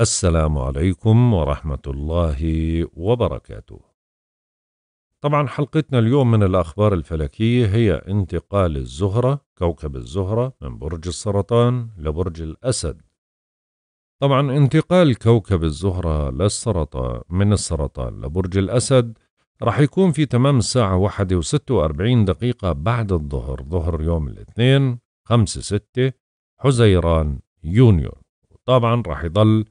السلام عليكم ورحمة الله وبركاته. طبعا حلقتنا اليوم من الأخبار الفلكية هي انتقال الزهرة كوكب الزهرة من برج السرطان لبرج الأسد. طبعا انتقال كوكب الزهرة للسرطان من السرطان لبرج الأسد راح يكون في تمام الساعة واحدة وستة وأربعين دقيقة بعد الظهر ظهر يوم الاثنين خمسة ستة حزيران يونيو طبعا راح يضل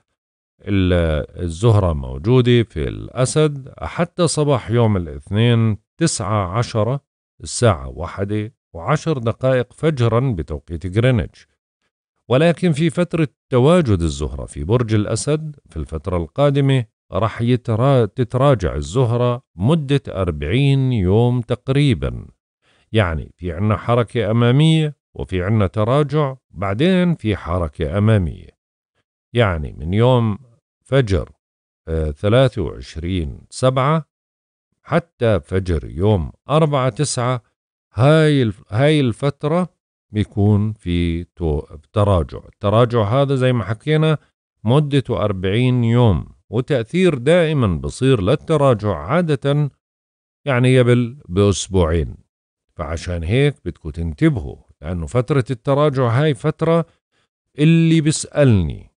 الزهرة موجودة في الأسد حتى صباح يوم الاثنين تسعة عشرة الساعة واحدة وعشر دقائق فجرا بتوقيت غرينتش ولكن في فترة تواجد الزهرة في برج الأسد في الفترة القادمة رح يترا... تتراجع الزهرة مدة أربعين يوم تقريبا يعني في عنا حركة أمامية وفي عنا تراجع بعدين في حركة أمامية يعني من يوم فجر 23 آه، سبعة حتى فجر يوم 4 تسعة هاي هاي الفترة بيكون في تراجع التراجع هذا زي ما حكينا مدته 40 يوم وتأثير دائما بصير للتراجع عادة يعني قبل بأسبوعين فعشان هيك بدكم تنتبهوا لأنه فترة التراجع هاي فترة اللي بيسألني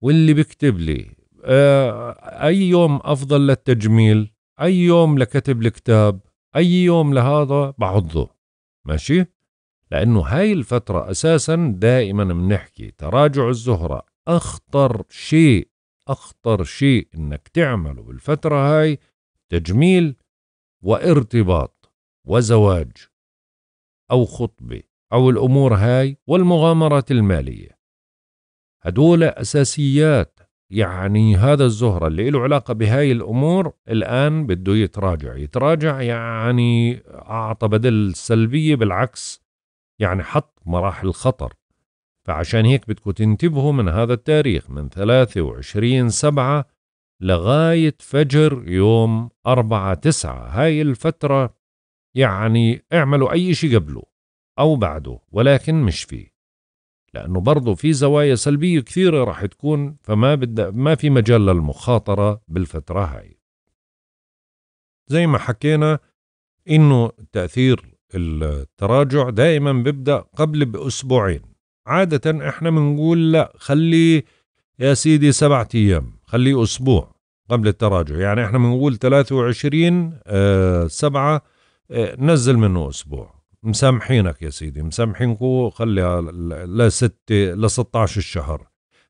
واللي بيكتب لي آه، اي يوم افضل للتجميل اي يوم لكتب الكتاب اي يوم لهذا بعضه ماشي لانه هاي الفتره اساسا دائما بنحكي تراجع الزهره اخطر شيء اخطر شيء انك تعمله بالفتره هاي تجميل وارتباط وزواج او خطبه او الامور هاي والمغامرات الماليه هدول اساسيات يعني هذا الزهرة اللي له علاقة بهاي الأمور الآن بده يتراجع يتراجع يعني أعطى بدل سلبية بالعكس يعني حط مراحل خطر فعشان هيك بدكم تنتبهوا من هذا التاريخ من 23 سبعة لغاية فجر يوم 4 تسعة هاي الفترة يعني اعملوا أي شيء قبله أو بعده ولكن مش فيه لانه برضه في زوايا سلبيه كثيره راح تكون فما بد... ما في مجال للمخاطره بالفتره هاي زي ما حكينا انه تاثير التراجع دائما بيبدا قبل باسبوعين عاده احنا بنقول لا خلي يا سيدي سبعة ايام خليه اسبوع قبل التراجع يعني احنا بنقول 23 7 سبعة آه، نزل منه اسبوع مسامحينك يا سيدي مسامحينك وخليها 6 ل 16 الشهر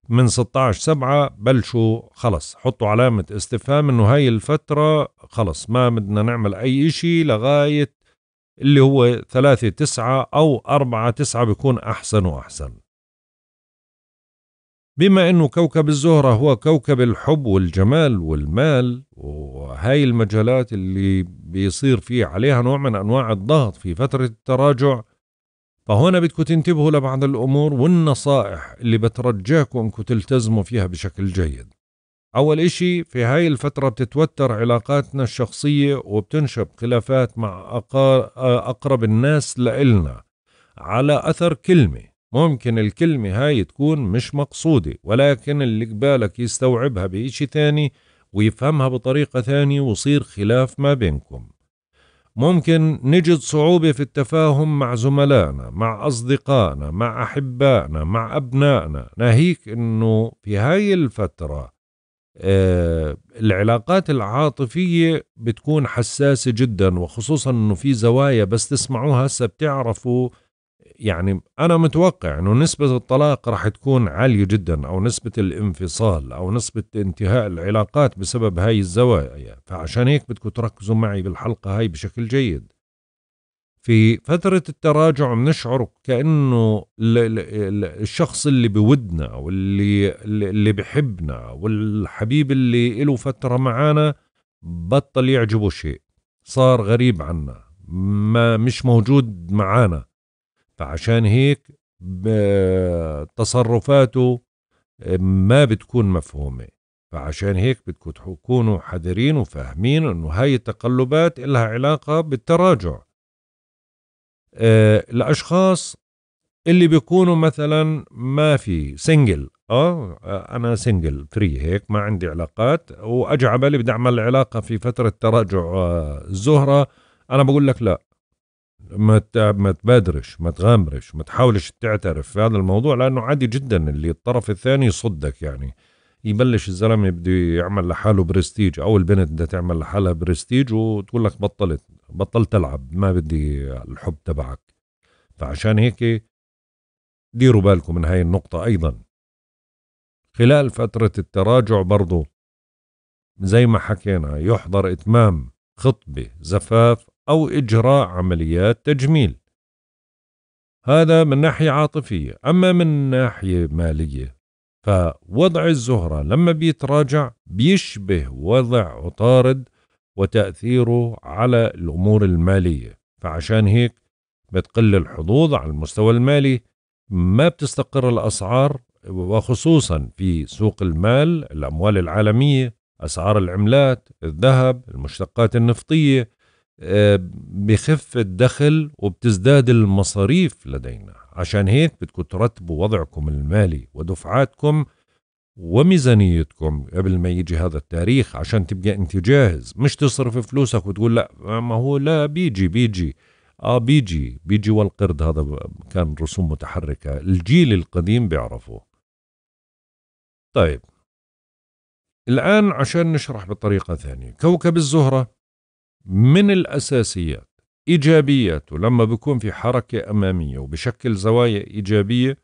من 16 سبعة بلشوا خلص حطوا علامة استفهام انه هاي الفترة خلص ما بدنا نعمل اي اشي لغاية اللي هو ثلاثة تسعة او اربعة تسعة بيكون احسن واحسن بما انه كوكب الزهرة هو كوكب الحب والجمال والمال وهاي المجالات اللي بيصير في عليها نوع من انواع الضغط في فترة التراجع فهنا بدكم تنتبهوا لبعض الامور والنصائح اللي بترجاكم انكم تلتزموا فيها بشكل جيد أول إشي في هاي الفترة بتتوتر علاقاتنا الشخصية وبتنشب خلافات مع أقرب الناس لإلنا على أثر كلمة ممكن الكلمة هاي تكون مش مقصودة ولكن اللي قبالك يستوعبها بإشي تاني ويفهمها بطريقة تانية وصير خلاف ما بينكم ممكن نجد صعوبة في التفاهم مع زملائنا مع أصدقائنا مع أحبائنا مع أبنائنا ناهيك أنه في هاي الفترة آه العلاقات العاطفية بتكون حساسة جدا وخصوصا أنه في زوايا بس تسمعوها هسه بتعرفوا يعني أنا متوقع أنه نسبة الطلاق راح تكون عالية جدا أو نسبة الانفصال أو نسبة انتهاء العلاقات بسبب هاي الزوايا فعشان هيك بدكم تركزوا معي بالحلقة هاي بشكل جيد في فترة التراجع بنشعر كأنه الشخص اللي بودنا واللي اللي بحبنا والحبيب اللي له فترة معانا بطل يعجبه شيء صار غريب عنا ما مش موجود معانا فعشان هيك تصرفاته ما بتكون مفهومة فعشان هيك بدكم تكونوا حذرين وفاهمين انه هاي التقلبات لها علاقة بالتراجع أه الاشخاص اللي بيكونوا مثلا ما في سنجل اه انا سنجل فري هيك ما عندي علاقات واجي على بالي بدي اعمل علاقه في فتره تراجع آه، الزهره انا بقول لك لا ما ما تبادرش ما تغامرش ما تحاولش تعترف في هذا الموضوع لانه عادي جدا اللي الطرف الثاني يصدك يعني يبلش الزلمه بده يعمل لحاله برستيج او البنت بدها تعمل لحالها برستيج وتقول لك بطلت بطلت العب ما بدي الحب تبعك فعشان هيك ديروا بالكم من هاي النقطه ايضا خلال فتره التراجع برضو زي ما حكينا يحضر اتمام خطبه زفاف أو إجراء عمليات تجميل هذا من ناحية عاطفية أما من ناحية مالية فوضع الزهرة لما بيتراجع بيشبه وضع عطارد وتأثيره على الأمور المالية فعشان هيك بتقل الحظوظ على المستوى المالي ما بتستقر الأسعار وخصوصا في سوق المال الأموال العالمية أسعار العملات الذهب المشتقات النفطية آه، بخف الدخل وبتزداد المصاريف لدينا عشان هيك بدكم ترتبوا وضعكم المالي ودفعاتكم وميزانيتكم قبل ما يجي هذا التاريخ عشان تبقى انت جاهز مش تصرف فلوسك وتقول لا ما هو لا بيجي بيجي اه بيجي بيجي والقرد هذا كان رسوم متحركة الجيل القديم بيعرفه طيب الآن عشان نشرح بطريقة ثانية كوكب الزهرة من الأساسيات إيجابياته لما بيكون في حركة أمامية وبشكل زوايا إيجابية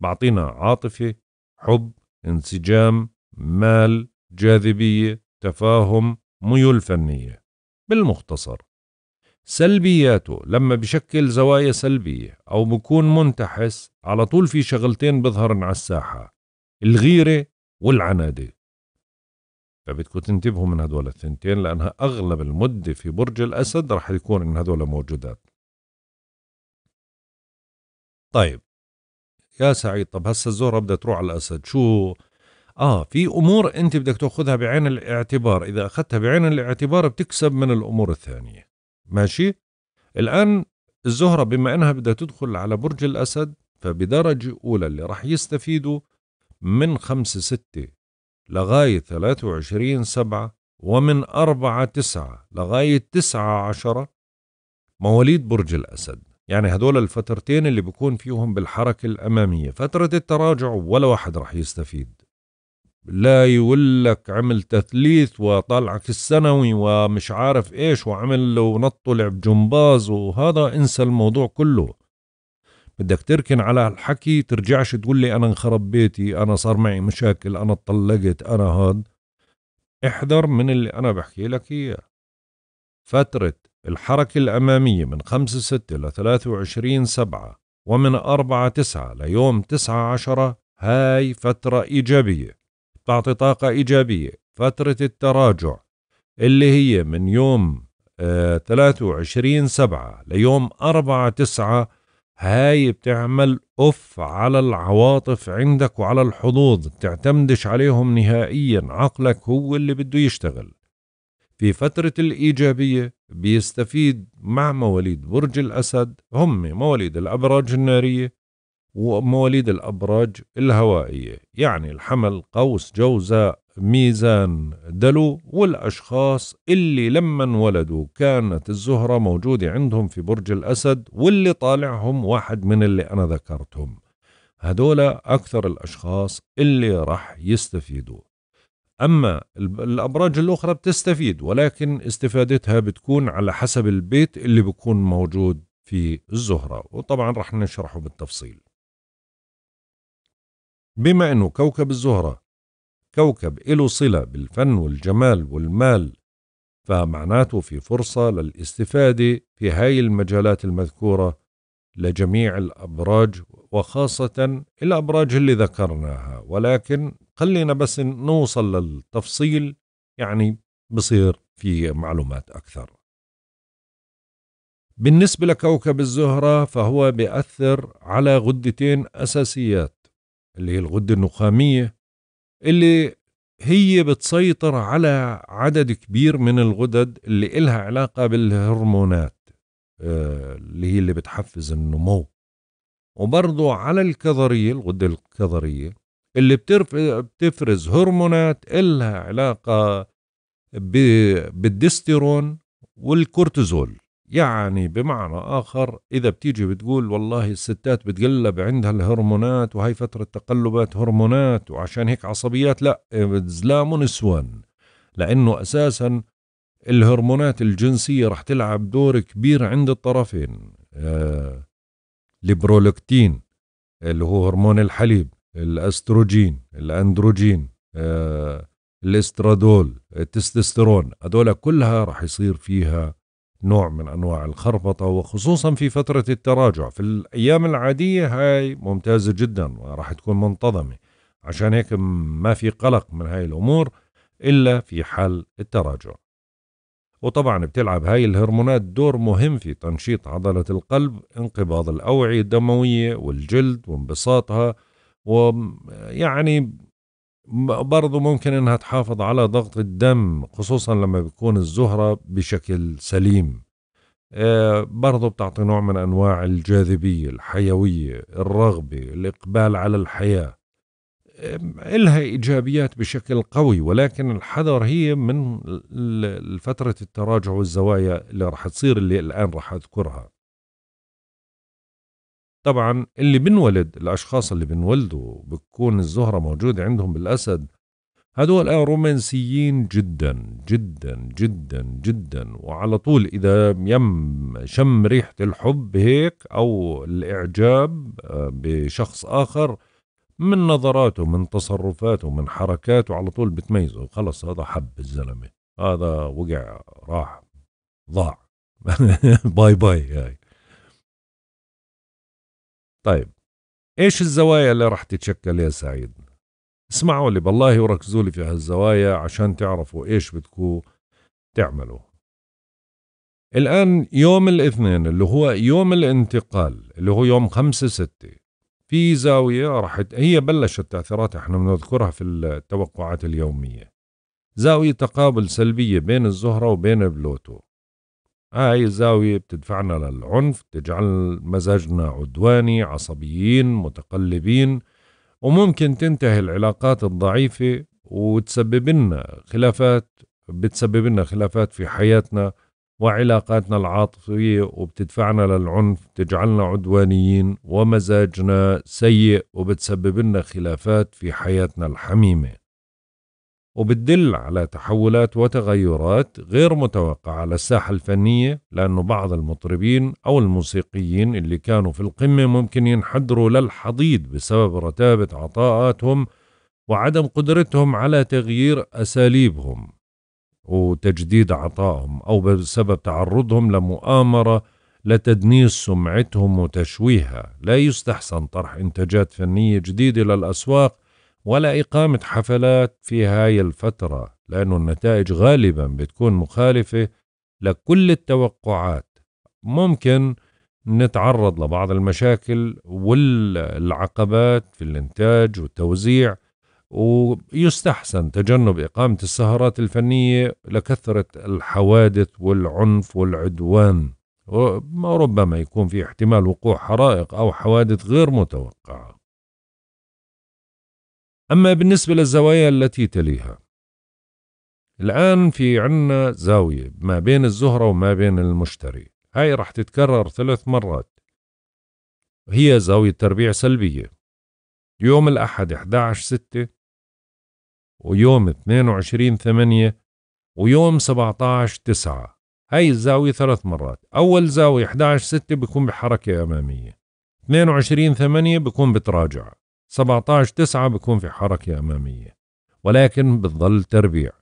بعطينا عاطفة حب انسجام مال جاذبية تفاهم ميول فنية بالمختصر سلبياته لما بشكل زوايا سلبية أو بكون منتحس على طول في شغلتين بظهرن على الساحة الغيرة والعنادة فبدكم تنتبهوا من هدول الثنتين لأنها أغلب المدة في برج الأسد رح يكون إن هدول موجودات طيب يا سعيد طب هسه الزهرة بدها تروح على الأسد شو آه في أمور أنت بدك تأخذها بعين الاعتبار إذا أخذتها بعين الاعتبار بتكسب من الأمور الثانية ماشي الآن الزهرة بما أنها بدها تدخل على برج الأسد فبدرجة أولى اللي راح يستفيدوا من خمسة ستة لغاية 23 سبعة ومن أربعة تسعة لغاية تسعة عشرة مواليد برج الأسد يعني هدول الفترتين اللي بكون فيهم بالحركة الأمامية فترة التراجع ولا واحد رح يستفيد لا يقول لك عمل تثليث وطلعك السنوي ومش عارف ايش وعمل ونط ولعب جمباز وهذا انسى الموضوع كله بدك تركن على هالحكي ترجعش تقول لي انا انخرب بيتي انا صار معي مشاكل انا اتطلقت انا هاد احذر من اللي انا بحكي لك اياه فترة الحركة الأمامية من خمسة ستة لثلاثة وعشرين سبعة ومن أربعة تسعة ليوم تسعة عشرة هاي فترة إيجابية بتعطي طاقة إيجابية فترة التراجع اللي هي من يوم آه، ثلاثة وعشرين سبعة ليوم أربعة تسعة هاي بتعمل أف على العواطف عندك وعلى الحظوظ بتعتمدش عليهم نهائيا عقلك هو اللي بده يشتغل في فترة الإيجابية بيستفيد مع مواليد برج الأسد هم مواليد الأبراج النارية ومواليد الأبراج الهوائية يعني الحمل قوس جوزاء ميزان دلو والأشخاص اللي لما انولدوا كانت الزهرة موجودة عندهم في برج الأسد واللي طالعهم واحد من اللي أنا ذكرتهم هدول أكثر الأشخاص اللي رح يستفيدوا أما الأبراج الأخرى بتستفيد ولكن استفادتها بتكون على حسب البيت اللي بيكون موجود في الزهرة وطبعا رح نشرحه بالتفصيل بما أنه كوكب الزهرة كوكب له صلة بالفن والجمال والمال فمعناته في فرصة للاستفادة في هاي المجالات المذكورة لجميع الأبراج وخاصة الأبراج اللي ذكرناها ولكن خلينا بس نوصل للتفصيل يعني بصير في معلومات أكثر بالنسبة لكوكب الزهرة فهو بيأثر على غدتين أساسيات اللي هي الغدة النخامية اللي هي بتسيطر على عدد كبير من الغدد اللي إلها علاقة بالهرمونات آه، اللي هي اللي بتحفز النمو وبرضو على الكظرية الغدة الكظرية اللي بتفرز هرمونات إلها علاقة بالدستيرون والكورتيزول يعني بمعنى آخر إذا بتيجي بتقول والله الستات بتقلب عندها الهرمونات وهي فترة تقلبات هرمونات وعشان هيك عصبيات لا زلام ونسوان لأنه أساسا الهرمونات الجنسية رح تلعب دور كبير عند الطرفين آه، البرولكتين اللي هو هرمون الحليب الاستروجين الاندروجين آه، الاسترادول التستوستيرون هذول كلها رح يصير فيها نوع من أنواع الخربطة وخصوصا في فترة التراجع في الأيام العادية هاي ممتازة جدا وراح تكون منتظمة عشان هيك ما في قلق من هاي الأمور إلا في حال التراجع وطبعا بتلعب هاي الهرمونات دور مهم في تنشيط عضلة القلب انقباض الأوعية الدموية والجلد وانبساطها ويعني برضو ممكن انها تحافظ على ضغط الدم خصوصا لما بيكون الزهرة بشكل سليم آه، برضو بتعطي نوع من انواع الجاذبية الحيوية الرغبة الاقبال على الحياة آه، إلها إيجابيات بشكل قوي ولكن الحذر هي من فترة التراجع والزوايا اللي راح تصير اللي الآن راح أذكرها طبعا اللي بنولد الأشخاص اللي بنولدوا بتكون الزهرة موجودة عندهم بالأسد هدول رومانسيين جدا جدا جدا جدا وعلى طول إذا يم شم ريحة الحب هيك أو الإعجاب آه، بشخص آخر من نظراته من تصرفاته من حركاته على طول بتميزه خلص هذا حب الزلمة هذا وقع راح ضاع باي باي هاي طيب ايش الزوايا اللي راح تتشكل يا سعيد اسمعوا لي بالله وركزوا لي في هالزوايا عشان تعرفوا ايش بدكم تعملوا الآن يوم الاثنين اللي هو يوم الانتقال اللي هو يوم خمسة ستة في زاوية راح هي بلشت تأثيرات احنا بنذكرها في التوقعات اليومية زاوية تقابل سلبية بين الزهرة وبين بلوتو هاي الزاوية بتدفعنا للعنف تجعل مزاجنا عدواني عصبيين متقلبين وممكن تنتهي العلاقات الضعيفة وتسبب لنا خلافات بتسبب لنا خلافات في حياتنا وعلاقاتنا العاطفية وبتدفعنا للعنف تجعلنا عدوانيين ومزاجنا سيء وبتسبب لنا خلافات في حياتنا الحميمة وبتدل على تحولات وتغيرات غير متوقعة على الساحة الفنية لأن بعض المطربين أو الموسيقيين اللي كانوا في القمة ممكن ينحدروا للحضيض بسبب رتابة عطاءاتهم وعدم قدرتهم على تغيير أساليبهم وتجديد عطائهم أو بسبب تعرضهم لمؤامرة لتدنيس سمعتهم وتشويهها لا يستحسن طرح إنتاجات فنية جديدة للأسواق ولا إقامة حفلات في هاي الفترة لأن النتائج غالبا بتكون مخالفة لكل التوقعات ممكن نتعرض لبعض المشاكل والعقبات في الإنتاج والتوزيع ويستحسن تجنب إقامة السهرات الفنية لكثرة الحوادث والعنف والعدوان وربما يكون في احتمال وقوع حرائق أو حوادث غير متوقعة أما بالنسبة للزوايا التي تليها الآن في عنا زاوية ما بين الزهرة وما بين المشتري هاي راح تتكرر ثلاث مرات هي زاوية تربيع سلبية يوم الأحد 11 6 ويوم 22 8 ويوم 17 9 هاي الزاوية ثلاث مرات أول زاوية 11 6 بيكون بحركة أمامية 22 8 بيكون بتراجع 17 9 بكون في حركة أمامية ولكن بتضل تربيع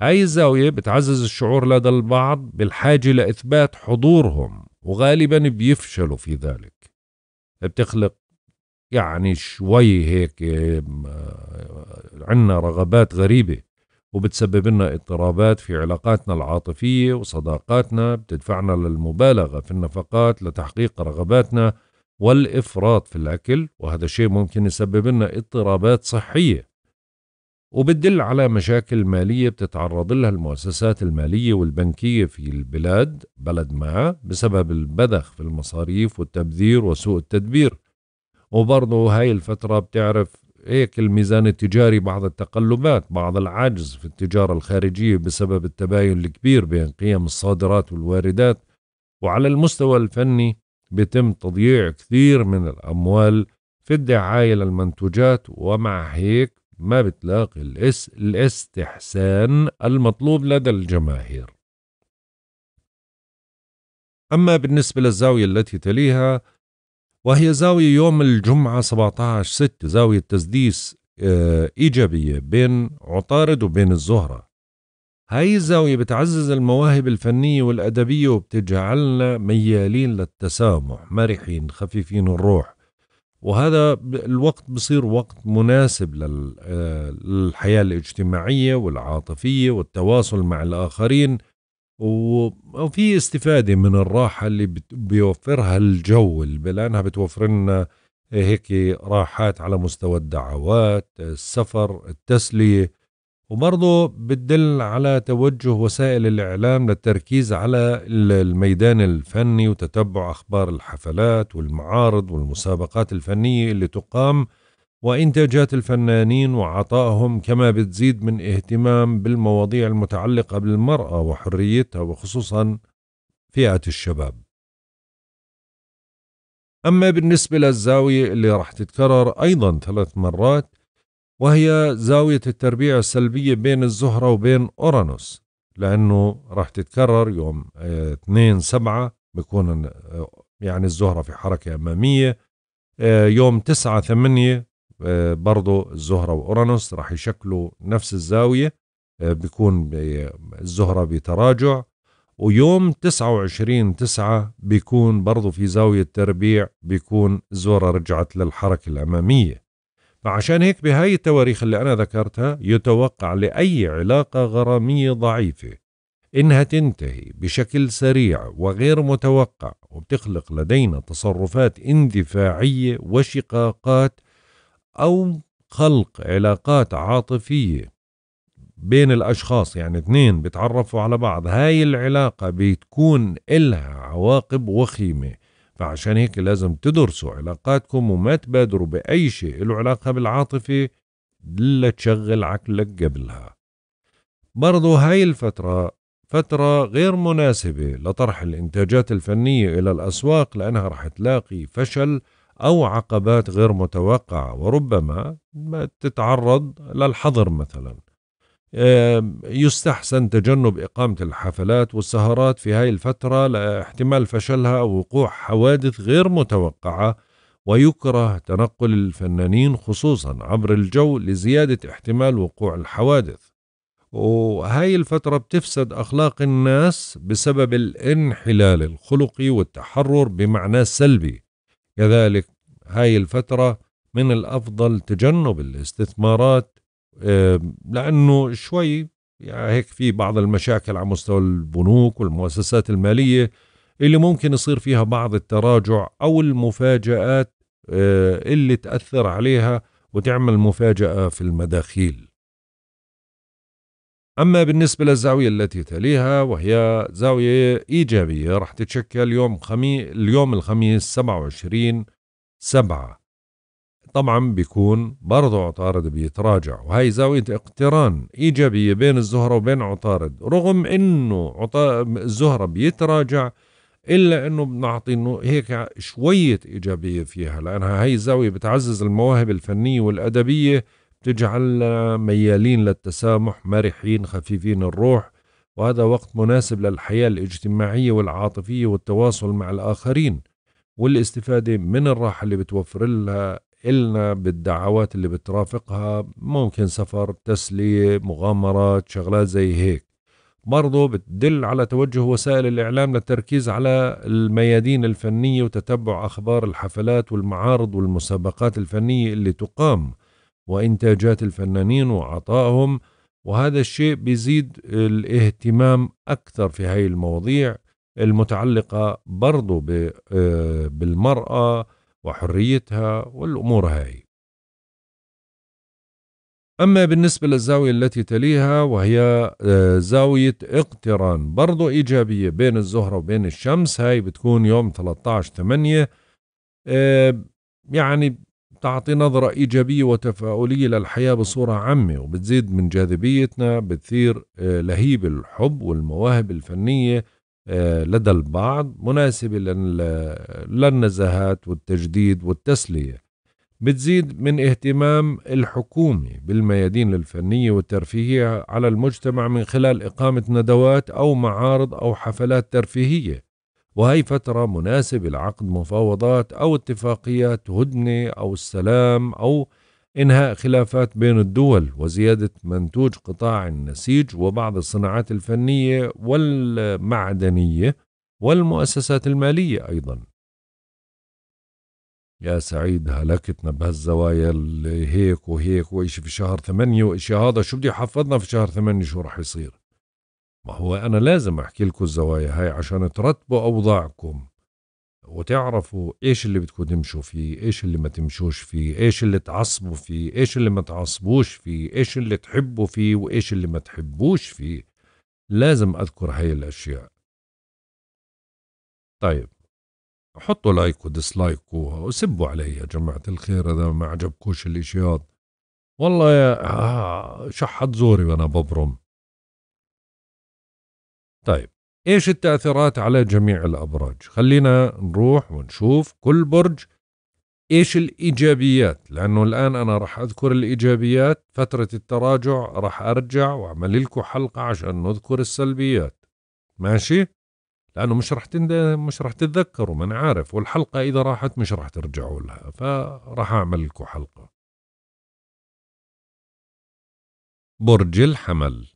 هاي الزاوية بتعزز الشعور لدى البعض بالحاجة لإثبات حضورهم وغالبا بيفشلوا في ذلك بتخلق يعني شوي هيك آه، عنا رغبات غريبة وبتسبب لنا اضطرابات في علاقاتنا العاطفية وصداقاتنا بتدفعنا للمبالغة في النفقات لتحقيق رغباتنا والإفراط في الأكل وهذا شيء ممكن يسبب لنا اضطرابات صحية وبتدل على مشاكل مالية بتتعرض لها المؤسسات المالية والبنكية في البلاد بلد ما بسبب البذخ في المصاريف والتبذير وسوء التدبير وبرضه هاي الفترة بتعرف هيك الميزان التجاري بعض التقلبات بعض العجز في التجارة الخارجية بسبب التباين الكبير بين قيم الصادرات والواردات وعلى المستوى الفني بيتم تضييع كثير من الأموال في الدعاية للمنتوجات ومع هيك ما بتلاقي الاس الاستحسان المطلوب لدى الجماهير أما بالنسبة للزاوية التي تليها وهي زاوية يوم الجمعة 17 6 زاوية تسديس آه، إيجابية بين عطارد وبين الزهرة هاي الزاوية بتعزز المواهب الفنية والأدبية وبتجعلنا ميالين للتسامح مرحين خفيفين الروح وهذا الوقت بصير وقت مناسب للحياة الاجتماعية والعاطفية والتواصل مع الآخرين وفي استفادة من الراحة اللي بيوفرها الجو لأنها بتوفر لنا هيك راحات على مستوى الدعوات السفر التسلية وبرضه بتدل على توجه وسائل الإعلام للتركيز على الميدان الفني وتتبع أخبار الحفلات والمعارض والمسابقات الفنية اللي تقام وإنتاجات الفنانين وعطائهم كما بتزيد من اهتمام بالمواضيع المتعلقة بالمرأة وحريتها وخصوصا فئة الشباب أما بالنسبة للزاوية اللي راح تتكرر أيضا ثلاث مرات وهي زاوية التربيع السلبية بين الزهرة وبين أورانوس لأنه راح تتكرر يوم 2 آه، سبعة بكون آه، يعني الزهرة في حركة أمامية آه، يوم تسعة ثمانية برضو الزهرة وأورانوس راح يشكلوا نفس الزاوية بيكون الزهرة بتراجع ويوم 29 تسعة بيكون برضو في زاوية تربيع بيكون الزهرة رجعت للحركة الأمامية فعشان هيك بهاي التواريخ اللي أنا ذكرتها يتوقع لأي علاقة غرامية ضعيفة إنها تنتهي بشكل سريع وغير متوقع وبتخلق لدينا تصرفات اندفاعية وشقاقات أو خلق علاقات عاطفية بين الأشخاص يعني اثنين بتعرفوا على بعض هاي العلاقة بتكون إلها عواقب وخيمة فعشان هيك لازم تدرسوا علاقاتكم وما تبادروا بأي شيء له علاقة بالعاطفة إلا تشغل عقلك قبلها برضو هاي الفترة فترة غير مناسبة لطرح الإنتاجات الفنية إلى الأسواق لأنها رح تلاقي فشل أو عقبات غير متوقعة وربما ما تتعرض للحظر مثلاً يستحسن تجنب إقامة الحفلات والسهرات في هاي الفترة لاحتمال فشلها أو وقوع حوادث غير متوقعة ويكره تنقل الفنانين خصوصا عبر الجو لزيادة احتمال وقوع الحوادث وهاي الفترة بتفسد أخلاق الناس بسبب الانحلال الخلقي والتحرر بمعنى سلبي كذلك هاي الفترة من الأفضل تجنب الاستثمارات لانه شوي يعني هيك في بعض المشاكل على مستوى البنوك والمؤسسات الماليه اللي ممكن يصير فيها بعض التراجع او المفاجات آه، اللي تاثر عليها وتعمل مفاجاه في المداخيل. أما بالنسبة للزاوية التي تليها وهي زاوية إيجابية راح تتشكل يوم خمي... اليوم الخميس 27 سبعة طبعا بيكون برضه عطارد بيتراجع وهي زاوية اقتران إيجابية بين الزهرة وبين عطارد رغم أنه عطا... الزهرة بيتراجع إلا أنه بنعطي أنه هيك شوية إيجابية فيها لأنها هي الزاوية بتعزز المواهب الفنية والأدبية بتجعل ميالين للتسامح مرحين خفيفين الروح وهذا وقت مناسب للحياة الاجتماعية والعاطفية والتواصل مع الآخرين والاستفادة من الراحة اللي بتوفر لها إلنا بالدعوات اللي بترافقها ممكن سفر تسلية مغامرات شغلات زي هيك برضو بتدل على توجه وسائل الإعلام للتركيز على الميادين الفنية وتتبع أخبار الحفلات والمعارض والمسابقات الفنية اللي تقام وإنتاجات الفنانين وعطائهم وهذا الشيء بيزيد الاهتمام أكثر في هاي المواضيع المتعلقة برضو آه، بالمرأة وحريتها والأمور هاي أما بالنسبة للزاوية التي تليها وهي آه، زاوية اقتران برضو إيجابية بين الزهرة وبين الشمس هاي بتكون يوم 13 8 آه، يعني تعطي نظرة إيجابية وتفاؤلية للحياة بصورة عامة وبتزيد من جاذبيتنا بتثير آه، لهيب الحب والمواهب الفنية آه، لدى البعض مناسبة للنزاهات والتجديد والتسلية بتزيد من اهتمام الحكومة بالميادين الفنية والترفيهية على المجتمع من خلال إقامة ندوات أو معارض أو حفلات ترفيهية وهي فترة مناسبة لعقد مفاوضات أو اتفاقيات هدنة أو السلام أو إنهاء خلافات بين الدول وزيادة منتوج قطاع النسيج وبعض الصناعات الفنية والمعدنية والمؤسسات المالية أيضا يا سعيد هلكتنا بهالزوايا اللي هيك وهيك وإشي في شهر ثمانية وإشي هذا شو بدي حفظنا في شهر ثمانية شو رح يصير ما هو أنا لازم أحكي لكم الزوايا هاي عشان ترتبوا أوضاعكم وتعرفوا ايش اللي بدكم تمشوا فيه ايش اللي ما تمشوش فيه ايش اللي تعصبوا فيه ايش اللي ما تعصبوش فيه ايش اللي تحبوا فيه وايش اللي ما تحبوش فيه لازم اذكر هاي الاشياء طيب حطوا لايك وديسلايك وسبوا علي يا جماعة الخير إذا ما عجبكوش الاشياء والله يا آه، شحت زوري وأنا ببرم طيب ايش التأثيرات على جميع الأبراج خلينا نروح ونشوف كل برج ايش الايجابيات لانه الان انا راح اذكر الايجابيات فتره التراجع راح ارجع واعمل لكم حلقه عشان نذكر السلبيات ماشي لانه مش راح تند... مش راح تتذكروا ما انا عارف والحلقه اذا راحت مش راح ترجعوا لها فراح اعمل لكم حلقه برج الحمل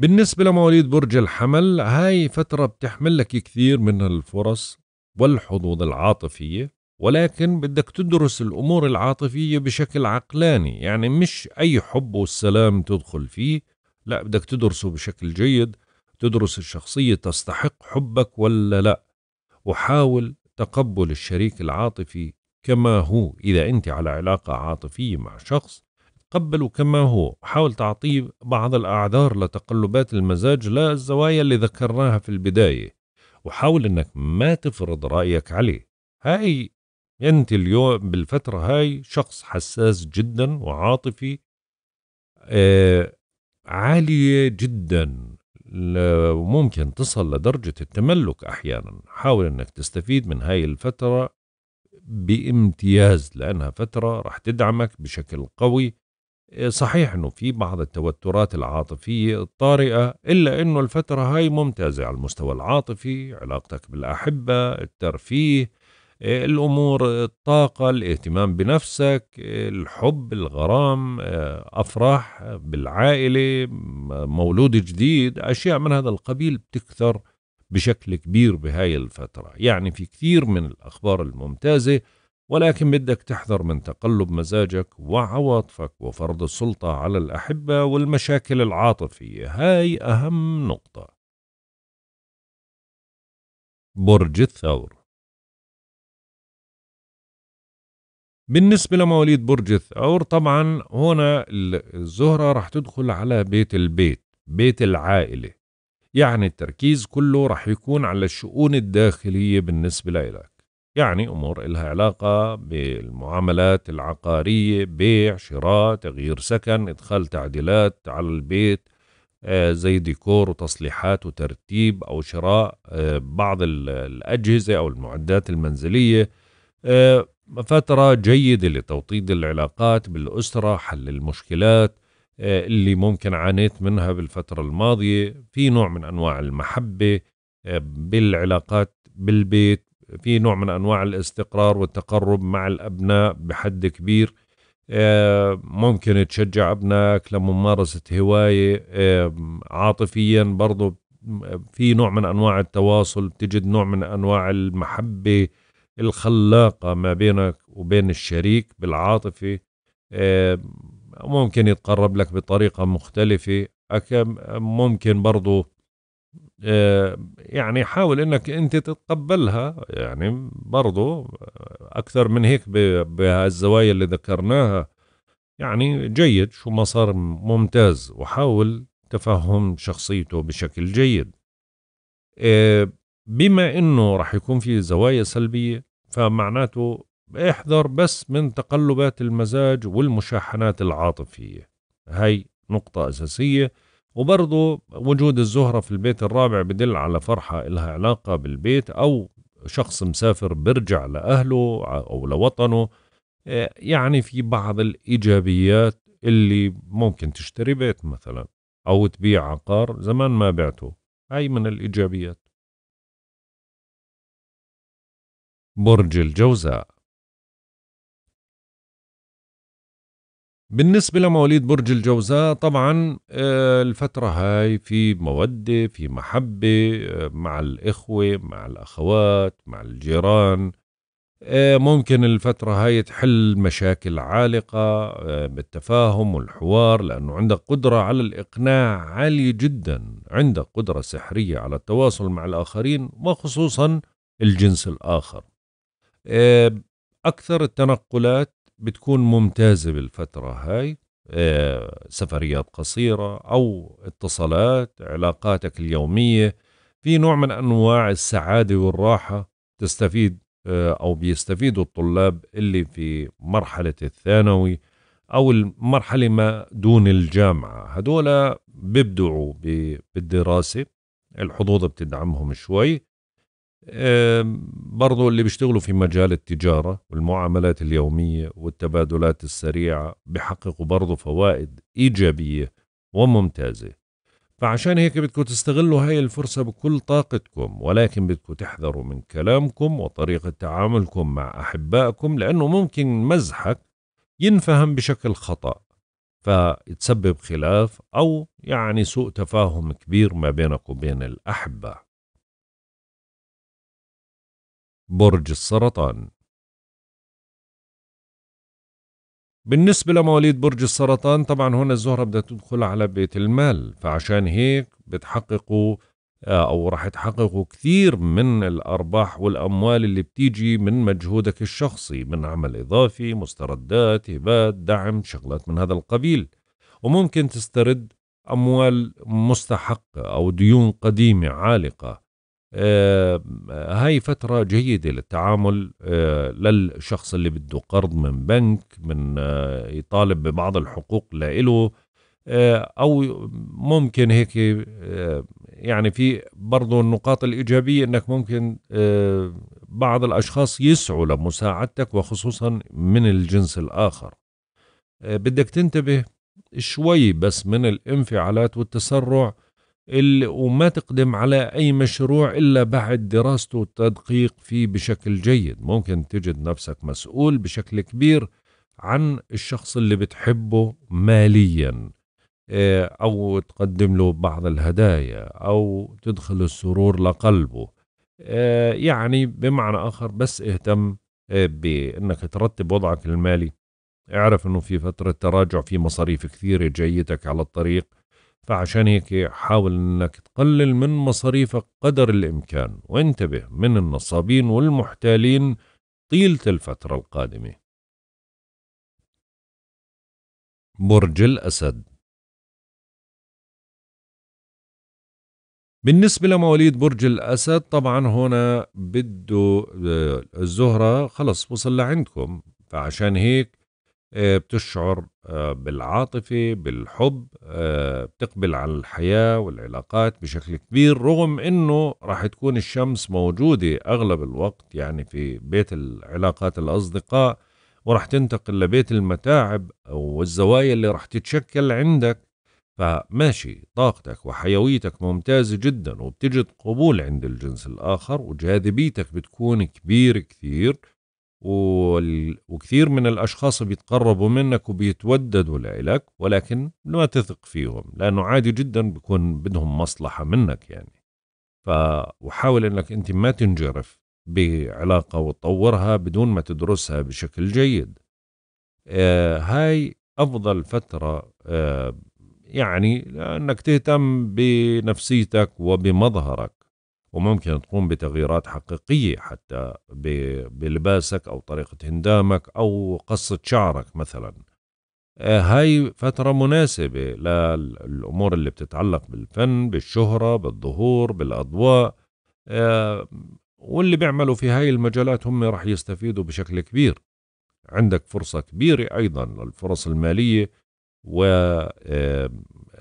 بالنسبة لمواليد برج الحمل هاي فترة بتحمل لك كثير من الفرص والحظوظ العاطفية ولكن بدك تدرس الأمور العاطفية بشكل عقلاني يعني مش أي حب والسلام تدخل فيه لا بدك تدرسه بشكل جيد تدرس الشخصية تستحق حبك ولا لا وحاول تقبل الشريك العاطفي كما هو إذا أنت على علاقة عاطفية مع شخص قبله كما هو حاول تعطيه بعض الأعذار لتقلبات المزاج لا الزوايا اللي ذكرناها في البداية وحاول أنك ما تفرض رأيك عليه هاي أنت اليوم بالفترة هاي شخص حساس جدا وعاطفي آه عالية جدا وممكن تصل لدرجة التملك أحيانا حاول أنك تستفيد من هاي الفترة بامتياز لأنها فترة راح تدعمك بشكل قوي صحيح انه في بعض التوترات العاطفية الطارئة الا انه الفترة هاي ممتازة على المستوى العاطفي علاقتك بالاحبة الترفيه إيه، الامور الطاقة الاهتمام بنفسك الحب الغرام آه، افراح بالعائلة مولود جديد اشياء من هذا القبيل بتكثر بشكل كبير بهاي الفترة يعني في كثير من الاخبار الممتازة ولكن بدك تحذر من تقلب مزاجك وعواطفك وفرض السلطة على الأحبة والمشاكل العاطفية هاي أهم نقطة برج الثور بالنسبة لمواليد برج الثور طبعا هنا الزهرة رح تدخل على بيت البيت بيت العائلة يعني التركيز كله رح يكون على الشؤون الداخلية بالنسبة لك يعني أمور إلها علاقة بالمعاملات العقارية بيع شراء تغيير سكن إدخال تعديلات على البيت آه، زي ديكور وتصليحات وترتيب أو شراء آه، بعض الأجهزة أو المعدات المنزلية آه، فترة جيدة لتوطيد العلاقات بالأسرة حل المشكلات اللي ممكن عانيت منها بالفترة الماضية في نوع من أنواع المحبة بالعلاقات بالبيت في نوع من انواع الاستقرار والتقرب مع الابناء بحد كبير آه، ممكن تشجع ابنائك لممارسه هوايه آه، عاطفيا برضه في نوع من انواع التواصل بتجد نوع من انواع المحبه الخلاقه ما بينك وبين الشريك بالعاطفه آه، ممكن يتقرب لك بطريقه مختلفه ممكن برضه آه، يعني حاول انك انت تتقبلها يعني برضو آه، اكثر من هيك بهالزوايا اللي ذكرناها يعني جيد شو ما صار ممتاز وحاول تفهم شخصيته بشكل جيد آه، بما انه راح يكون في زوايا سلبية فمعناته احذر بس من تقلبات المزاج والمشاحنات العاطفية هاي نقطة أساسية وبرضه وجود الزهرة في البيت الرابع بدل على فرحة إلها علاقة بالبيت أو شخص مسافر برجع لأهله أو لوطنه يعني في بعض الإيجابيات اللي ممكن تشتري بيت مثلا أو تبيع عقار زمان ما بعته هاي من الإيجابيات برج الجوزاء بالنسبة لمواليد برج الجوزاء طبعا آه، الفترة هاي في مودة في محبة آه، مع الإخوة مع الأخوات مع الجيران آه، ممكن الفترة هاي تحل مشاكل عالقة بالتفاهم والحوار لأنه عندك قدرة على الإقناع عالية جدا عندك قدرة سحرية على التواصل مع الآخرين وخصوصا الجنس الآخر أكثر التنقلات بتكون ممتازة بالفترة هاي آه، سفريات قصيرة أو اتصالات علاقاتك اليومية في نوع من أنواع السعادة والراحة تستفيد آه، أو بيستفيدوا الطلاب اللي في مرحلة الثانوي أو المرحلة ما دون الجامعة هدول بيبدعوا بالدراسة الحظوظ بتدعمهم شوي برضو اللي بيشتغلوا في مجال التجارة والمعاملات اليومية والتبادلات السريعة بحققوا برضو فوائد إيجابية وممتازة فعشان هيك بدكم تستغلوا هاي الفرصة بكل طاقتكم ولكن بدكم تحذروا من كلامكم وطريقة تعاملكم مع أحبائكم لأنه ممكن مزحك ينفهم بشكل خطأ فتسبب خلاف أو يعني سوء تفاهم كبير ما بينك وبين الأحبة برج السرطان بالنسبة لمواليد برج السرطان طبعا هنا الزهرة بدها تدخل على بيت المال فعشان هيك بتحققوا آه، أو راح تحققوا كثير من الأرباح والأموال اللي بتيجي من مجهودك الشخصي من عمل إضافي مستردات هبات دعم شغلات من هذا القبيل وممكن تسترد أموال مستحقة أو ديون قديمة عالقة آه، هاي فترة جيدة للتعامل آه، للشخص اللي بده قرض من بنك من آه، يطالب ببعض الحقوق لإله أو ممكن هيك يعني في برضو النقاط الإيجابية أنك ممكن بعض الأشخاص يسعوا لمساعدتك وخصوصا من الجنس الآخر بدك تنتبه شوي بس من الانفعالات والتسرع وما تقدم على أي مشروع إلا بعد دراسته والتدقيق فيه بشكل جيد ممكن تجد نفسك مسؤول بشكل كبير عن الشخص اللي بتحبه ماليا آه، أو تقدم له بعض الهدايا أو تدخل السرور لقلبه آه، يعني بمعنى آخر بس اهتم آه، بأنك ترتب وضعك المالي اعرف أنه في فترة تراجع في مصاريف كثيرة جايتك على الطريق فعشان هيك حاول انك تقلل من مصاريفك قدر الامكان وانتبه من النصابين والمحتالين طيلة الفترة القادمة برج الأسد بالنسبة لمواليد برج الأسد طبعا هنا بده آه، الزهرة خلص وصل لعندكم فعشان هيك آه، بتشعر آه، بالعاطفة بالحب آه، بتقبل على الحياة والعلاقات بشكل كبير رغم أنه راح تكون الشمس موجودة أغلب الوقت يعني في بيت العلاقات الأصدقاء وراح تنتقل لبيت المتاعب والزوايا اللي راح تتشكل عندك فماشي طاقتك وحيويتك ممتازة جدا وبتجد قبول عند الجنس الآخر وجاذبيتك بتكون كبير كثير وكثير من الأشخاص بيتقربوا منك وبيتوددوا لإلك ولكن ما تثق فيهم لأنه عادي جدا بيكون بدهم مصلحة منك يعني وحاول أنك أنت ما تنجرف بعلاقة وتطورها بدون ما تدرسها بشكل جيد آه هاي أفضل فترة آه يعني أنك تهتم بنفسيتك وبمظهرك وممكن تقوم بتغييرات حقيقية حتى بلباسك أو طريقة هندامك أو قصة شعرك مثلا آه، هاي فترة مناسبة للأمور اللي بتتعلق بالفن بالشهرة بالظهور بالأضواء آه، واللي بيعملوا في هاي المجالات هم رح يستفيدوا بشكل كبير عندك فرصة كبيرة أيضا للفرص المالية و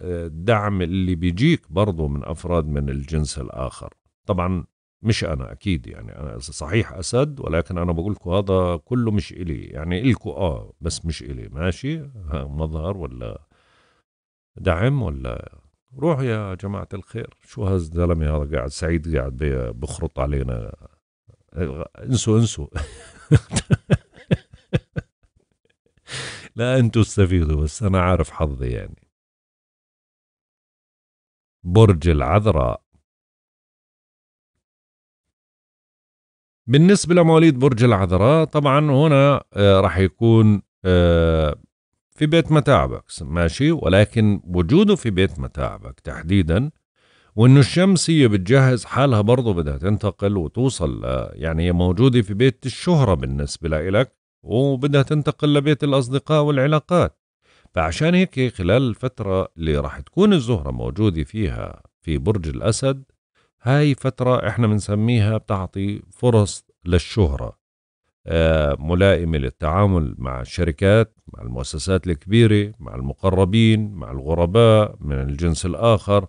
الدعم آه، اللي بيجيك برضو من أفراد من الجنس الآخر طبعا مش انا اكيد يعني انا صحيح اسد ولكن انا بقول لكم هذا كله مش الي يعني الكم اه بس مش الي ماشي مظهر ولا دعم ولا روح يا جماعة الخير شو هالزلمة هذا قاعد سعيد قاعد بخرط علينا انسوا انسوا لا انتوا استفيدوا بس انا عارف حظي يعني برج العذراء بالنسبة لمواليد برج العذراء طبعا هنا آه، راح يكون آه، في بيت متاعبك ماشي ولكن وجوده في بيت متاعبك تحديدا وانه الشمس هي بتجهز حالها برضه بدها تنتقل وتوصل يعني هي موجودة في بيت الشهرة بالنسبة لإلك وبدها تنتقل لبيت الأصدقاء والعلاقات فعشان هيك خلال الفترة اللي راح تكون الزهرة موجودة فيها في برج الأسد هاي فترة احنا بنسميها بتعطي فرص للشهرة آه، ملائمة للتعامل مع الشركات مع المؤسسات الكبيرة مع المقربين مع الغرباء من الجنس الآخر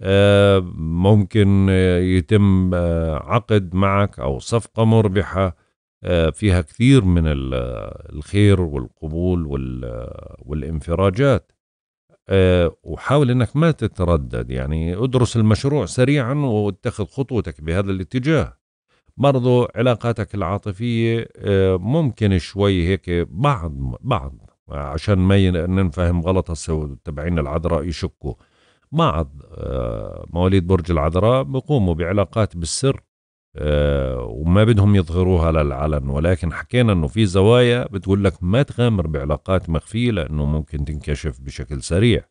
آه، ممكن يتم آه، عقد معك أو صفقة مربحة فيها كثير من الخير والقبول والانفراجات آه، وحاول انك ما تتردد يعني ادرس المشروع سريعا واتخذ خطوتك بهذا الاتجاه برضو علاقاتك العاطفية آه، ممكن شوي هيك بعض بعض عشان ما ننفهم غلط تبعين العذراء يشكوا بعض آه، مواليد برج العذراء بيقوموا بعلاقات بالسر آه، وما بدهم يظهروها للعلن ولكن حكينا انه في زوايا بتقول لك ما تغامر بعلاقات مخفيه لانه ممكن تنكشف بشكل سريع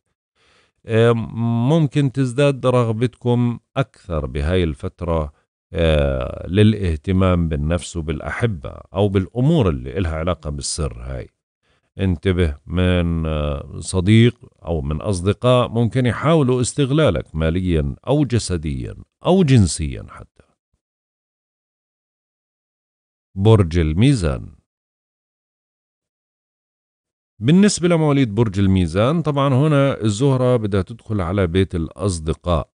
آه، ممكن تزداد رغبتكم اكثر بهاي الفتره آه، للاهتمام بالنفس وبالاحبه او بالامور اللي لها علاقه بالسر هاي انتبه من صديق او من اصدقاء ممكن يحاولوا استغلالك ماليا او جسديا او جنسيا حتى برج الميزان بالنسبة لمواليد برج الميزان طبعا هنا الزهرة بدها تدخل على بيت الأصدقاء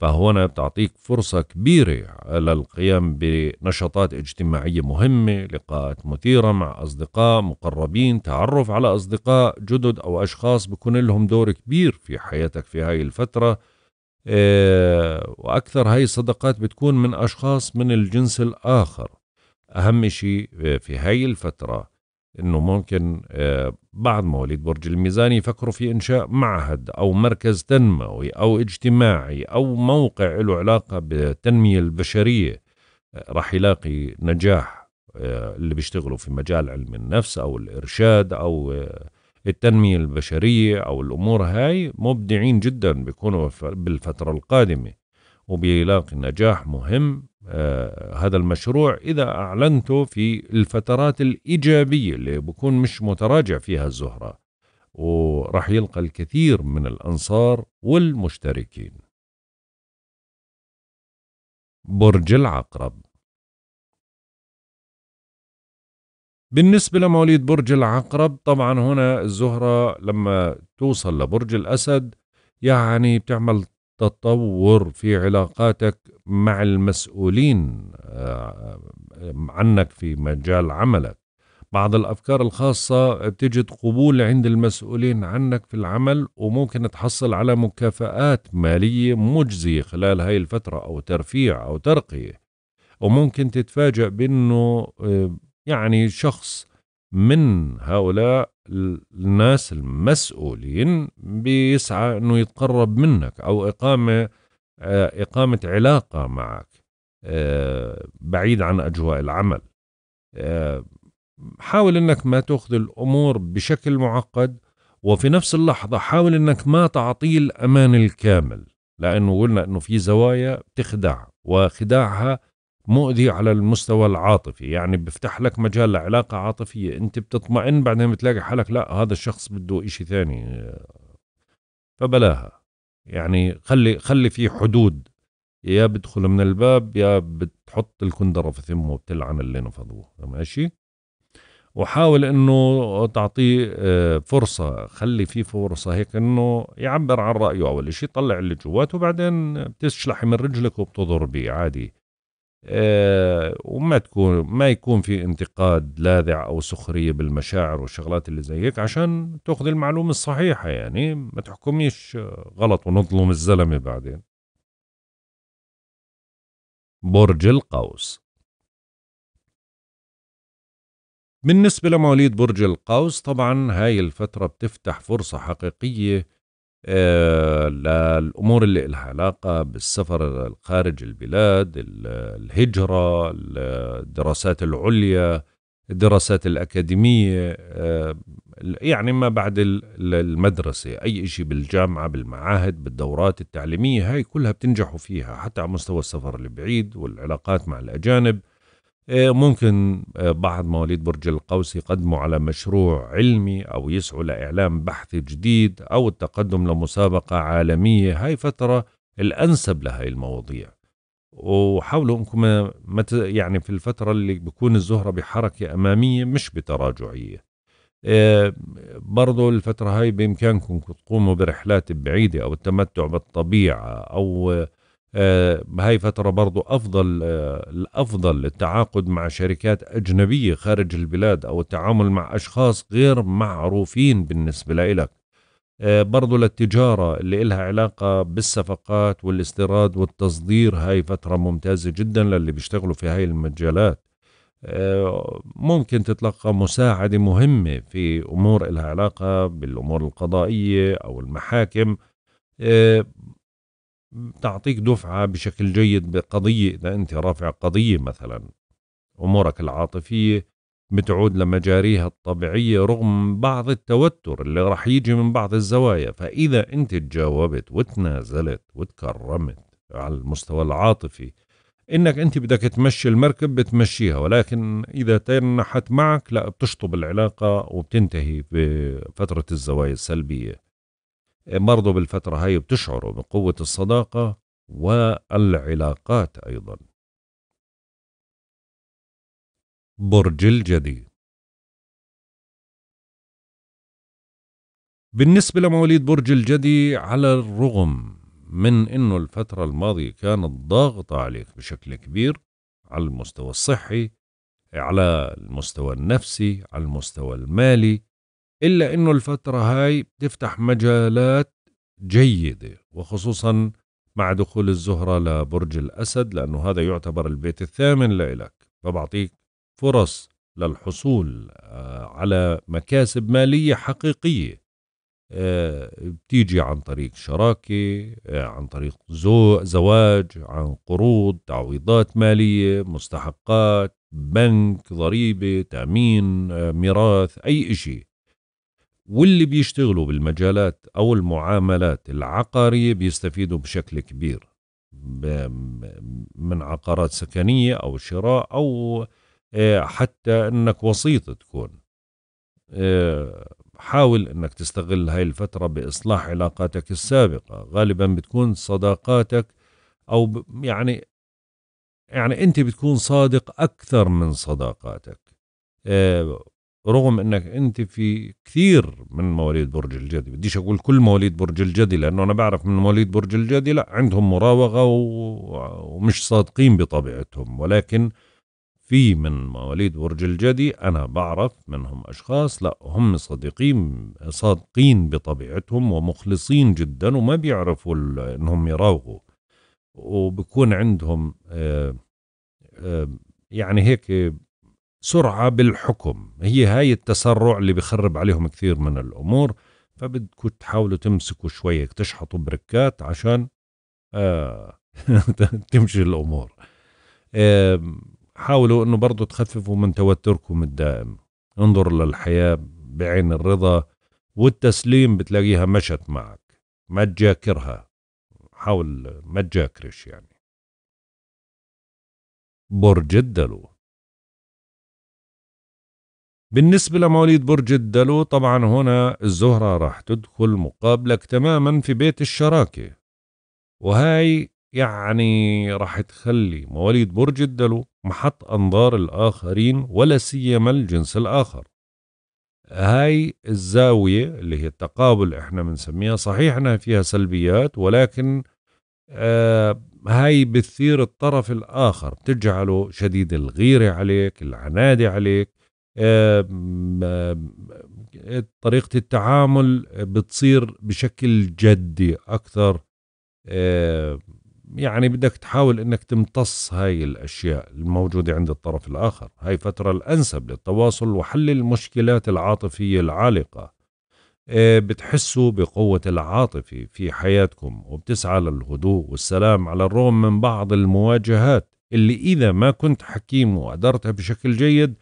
فهنا بتعطيك فرصة كبيرة على القيام بنشاطات اجتماعية مهمة لقاءات مثيرة مع أصدقاء مقربين تعرف على أصدقاء جدد أو أشخاص بكون لهم دور كبير في حياتك في هاي الفترة آه، وأكثر هاي الصداقات بتكون من أشخاص من الجنس الآخر أهم شيء في هاي الفترة أنه ممكن آه، بعض مواليد برج الميزان يفكروا في إنشاء معهد أو مركز تنموي أو اجتماعي أو موقع له علاقة بالتنمية البشرية آه، راح يلاقي نجاح آه، اللي بيشتغلوا في مجال علم النفس أو الإرشاد أو التنمية البشرية أو الأمور هاي مبدعين جدا بيكونوا بالفترة القادمة وبيلاقي نجاح مهم آه، هذا المشروع إذا أعلنته في الفترات الإيجابية اللي بكون مش متراجع فيها الزهرة وراح يلقى الكثير من الأنصار والمشتركين برج العقرب بالنسبة لمواليد برج العقرب طبعا هنا الزهرة لما توصل لبرج الأسد يعني بتعمل تطور في علاقاتك مع المسؤولين آه، عنك في مجال عملك بعض الأفكار الخاصة بتجد قبول عند المسؤولين عنك في العمل وممكن تحصل على مكافآت مالية مجزية خلال هاي الفترة أو ترفيع أو ترقية وممكن تتفاجأ بأنه آه، يعني شخص من هؤلاء الناس المسؤولين بيسعى انه يتقرب منك او اقامه آه، اقامه علاقه معك آه، بعيد عن اجواء العمل آه، حاول انك ما تاخذ الامور بشكل معقد وفي نفس اللحظه حاول انك ما تعطيه الامان الكامل لانه قلنا انه في زوايا بتخدع وخداعها مؤذي على المستوى العاطفي يعني بيفتح لك مجال لعلاقة عاطفية انت بتطمئن بعدين بتلاقي حالك لا هذا الشخص بده اشي ثاني فبلاها يعني خلي خلي في حدود يا بدخل من الباب يا بتحط الكندرة في ثمه وبتلعن اللي نفضوه ماشي وحاول انه تعطيه آه، فرصة خلي في فرصة هيك انه يعبر عن رأيه اول شيء طلع اللي جواته وبعدين بتشلح من رجلك وبتضربي عادي آه، وما تكون ما يكون في انتقاد لاذع او سخريه بالمشاعر والشغلات اللي زي هيك عشان تاخذ المعلومه الصحيحه يعني ما تحكميش آه، غلط ونظلم الزلمه بعدين برج القوس بالنسبة لمواليد برج القوس طبعا هاي الفترة بتفتح فرصة حقيقية آه، الأمور اللي لها علاقة بالسفر خارج البلاد الهجرة الدراسات العليا الدراسات الأكاديمية آه، يعني ما بعد المدرسة أي شيء بالجامعة بالمعاهد بالدورات التعليمية هاي كلها بتنجحوا فيها حتى على مستوى السفر البعيد والعلاقات مع الأجانب آه، ممكن آه، بعض مواليد برج القوس يقدموا على مشروع علمي أو يسعوا لإعلام بحث جديد أو التقدم لمسابقة عالمية هاي فترة الأنسب لهاي المواضيع وحاولوا انكم مت يعني في الفترة اللي بكون الزهرة بحركة أمامية مش بتراجعية إيه برضو الفترة هاي بإمكانكم تقوموا برحلات بعيدة أو التمتع بالطبيعة أو بهاي آه، فترة برضو أفضل آه، الأفضل التعاقد مع شركات أجنبية خارج البلاد أو التعامل مع أشخاص غير معروفين بالنسبة لإلك آه، برضو للتجارة اللي إلها علاقة بالصفقات والاستيراد والتصدير هاي فترة ممتازة جدا للي بيشتغلوا في هاي المجالات ممكن تتلقى مساعدة مهمة في أمور إلها علاقة بالأمور القضائية أو المحاكم تعطيك دفعة بشكل جيد بقضية إذا أنت رافع قضية مثلا أمورك العاطفية بتعود لمجاريها الطبيعية رغم بعض التوتر اللي راح يجي من بعض الزوايا فإذا أنت تجاوبت وتنازلت وتكرمت على المستوى العاطفي انك انت بدك تمشي المركب بتمشيها ولكن اذا تنحت معك لا بتشطب العلاقه وبتنتهي بفتره الزوايا السلبيه برضه بالفترة هاي بتشعروا بقوة الصداقة والعلاقات أيضا برج الجدي بالنسبة لمواليد برج الجدي على الرغم من أنه الفترة الماضية كانت ضاغطة عليك بشكل كبير على المستوى الصحي على المستوى النفسي على المستوى المالي إلا أنه الفترة هاي بتفتح مجالات جيدة وخصوصا مع دخول الزهرة لبرج الأسد لأنه هذا يعتبر البيت الثامن لإلك فبعطيك فرص للحصول آه، على مكاسب مالية حقيقية آه، بتيجي عن طريق شراكة آه، عن طريق زو زواج عن قروض تعويضات مالية مستحقات بنك ضريبة تأمين ميراث أي إشي واللي بيشتغلوا بالمجالات أو المعاملات العقارية بيستفيدوا بشكل كبير من عقارات سكنية أو شراء أو آه، حتى أنك وسيط تكون آه، حاول أنك تستغل هاي الفترة بإصلاح علاقاتك السابقة غالبا بتكون صداقاتك أو يعني يعني أنت بتكون صادق أكثر من صداقاتك آه، رغم انك انت في كثير من مواليد برج الجدي بديش اقول كل مواليد برج الجدي لانه انا بعرف من مواليد برج الجدي لا عندهم مراوغه ومش صادقين بطبيعتهم ولكن في من مواليد برج الجدي انا بعرف منهم اشخاص لا هم صديقين صادقين بطبيعتهم ومخلصين جدا وما بيعرفوا انهم يراوغوا وبكون عندهم آه، آه، يعني هيك سرعة بالحكم هي هاي التسرع اللي بخرب عليهم كثير من الأمور فبدكم تحاولوا تمسكوا شوية تشحطوا بركات عشان آه تمشي الأمور آه حاولوا أنه برضو تخففوا من توتركم الدائم انظر للحياة بعين الرضا والتسليم بتلاقيها مشت معك ما تجاكرها حاول ما تجاكرش يعني برج الدلو بالنسبة لمواليد برج الدلو طبعا هنا الزهرة راح تدخل مقابلك تماما في بيت الشراكة وهاي يعني راح تخلي مواليد برج الدلو محط أنظار الآخرين ولا سيما الجنس الآخر هاي الزاوية اللي هي التقابل احنا بنسميها صحيح انها فيها سلبيات ولكن آه هاي بتثير الطرف الآخر بتجعله شديد الغيرة عليك العناد عليك آه، آه، آه، طريقة التعامل بتصير بشكل جدي أكثر يعني بدك تحاول أنك تمتص هاي الأشياء الموجودة عند الطرف الآخر هاي فترة الأنسب للتواصل وحل المشكلات العاطفية العالقة بتحسوا بقوة العاطفة في حياتكم وبتسعى للهدوء والسلام على الرغم من بعض المواجهات اللي إذا ما كنت حكيم وأدرتها بشكل جيد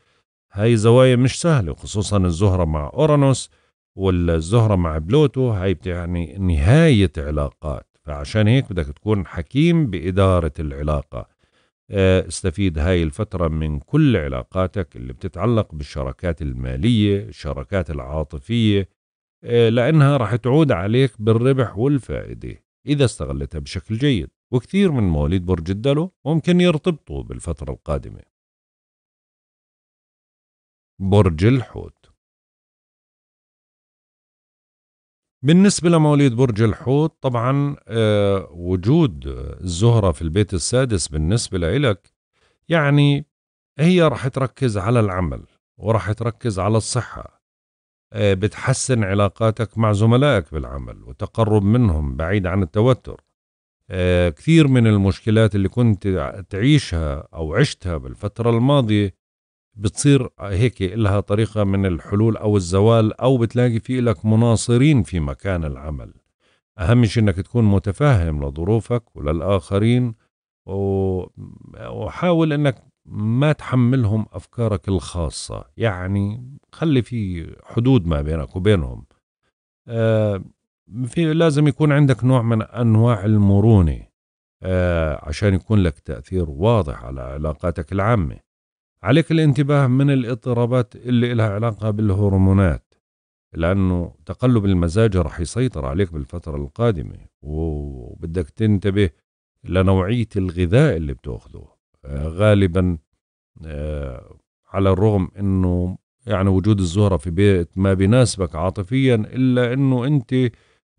هاي زوايا مش سهلة خصوصا الزهرة مع أورانوس والزهرة مع بلوتو هاي بتعني نهاية علاقات فعشان هيك بدك تكون حكيم بإدارة العلاقة آه، استفيد هاي الفترة من كل علاقاتك اللي بتتعلق بالشراكات المالية الشراكات العاطفية آه، لأنها رح تعود عليك بالربح والفائدة إذا استغلتها بشكل جيد وكثير من مواليد برج الدلو ممكن يرتبطوا بالفترة القادمة برج الحوت بالنسبة لمواليد برج الحوت طبعا آه، وجود الزهرة في البيت السادس بالنسبة لإلك يعني هي رح تركز على العمل ورح تركز على الصحة آه، بتحسن علاقاتك مع زملائك بالعمل وتقرب منهم بعيد عن التوتر آه، كثير من المشكلات اللي كنت تعيشها أو عشتها بالفترة الماضية بتصير هيك لها طريقة من الحلول أو الزوال أو بتلاقي في لك مناصرين في مكان العمل أهم شيء أنك تكون متفهم لظروفك وللآخرين وحاول أنك ما تحملهم أفكارك الخاصة يعني خلي في حدود ما بينك وبينهم آه، في لازم يكون عندك نوع من أنواع المرونة آه، عشان يكون لك تأثير واضح على علاقاتك العامة عليك الانتباه من الاضطرابات اللي لها علاقة بالهرمونات لأنه تقلب المزاج رح يسيطر عليك بالفترة القادمة وبدك تنتبه لنوعية الغذاء اللي بتاخذه آه، غالبا آه، على الرغم أنه يعني وجود الزهرة في بيت ما بيناسبك عاطفيا إلا أنه أنت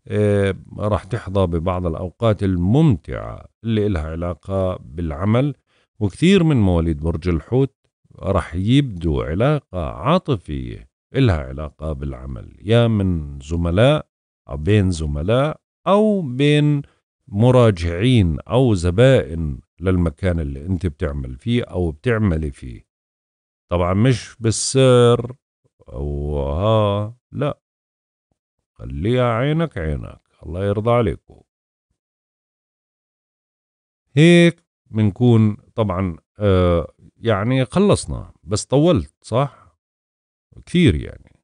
آه، راح تحظى ببعض الأوقات الممتعة اللي لها علاقة بالعمل وكثير من مواليد برج الحوت راح يبدو علاقة عاطفية إلها علاقة بالعمل يا من زملاء أو بين زملاء أو بين مراجعين أو زبائن للمكان اللي أنت بتعمل فيه أو بتعملي فيه طبعا مش بالسر أو ها لا خليها عينك عينك الله يرضى عليكم هيك بنكون طبعا آه، يعني خلصنا بس طولت صح كثير يعني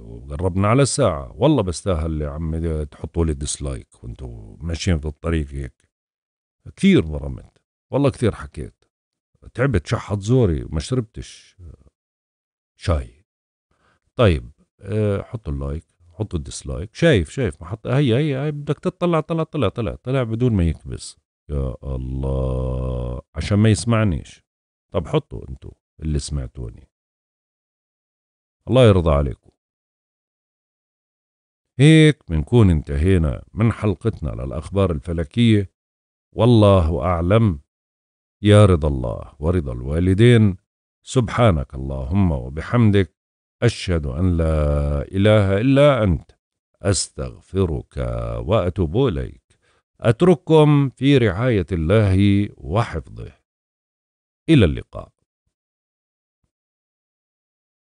وقربنا على الساعة والله بستاهل يا عمي تحطوا لي ديسلايك وانتوا ماشيين في الطريق هيك كثير ضرمت والله كثير حكيت تعبت شحط زوري وما شربتش آه، شاي طيب آه، حطوا اللايك حطوا الديسلايك شايف شايف ما حط هي هي, هي بدك تطلع طلع طلع طلع طلع بدون ما يكبس يا الله عشان ما يسمعنيش طب حطوا انتوا اللي سمعتوني الله يرضى عليكم هيك بنكون انتهينا من حلقتنا للأخبار الفلكية والله أعلم يا رضا الله ورضا الوالدين سبحانك اللهم وبحمدك أشهد أن لا إله إلا أنت أستغفرك وأتوب إليك أترككم في رعاية الله وحفظه إلى اللقاء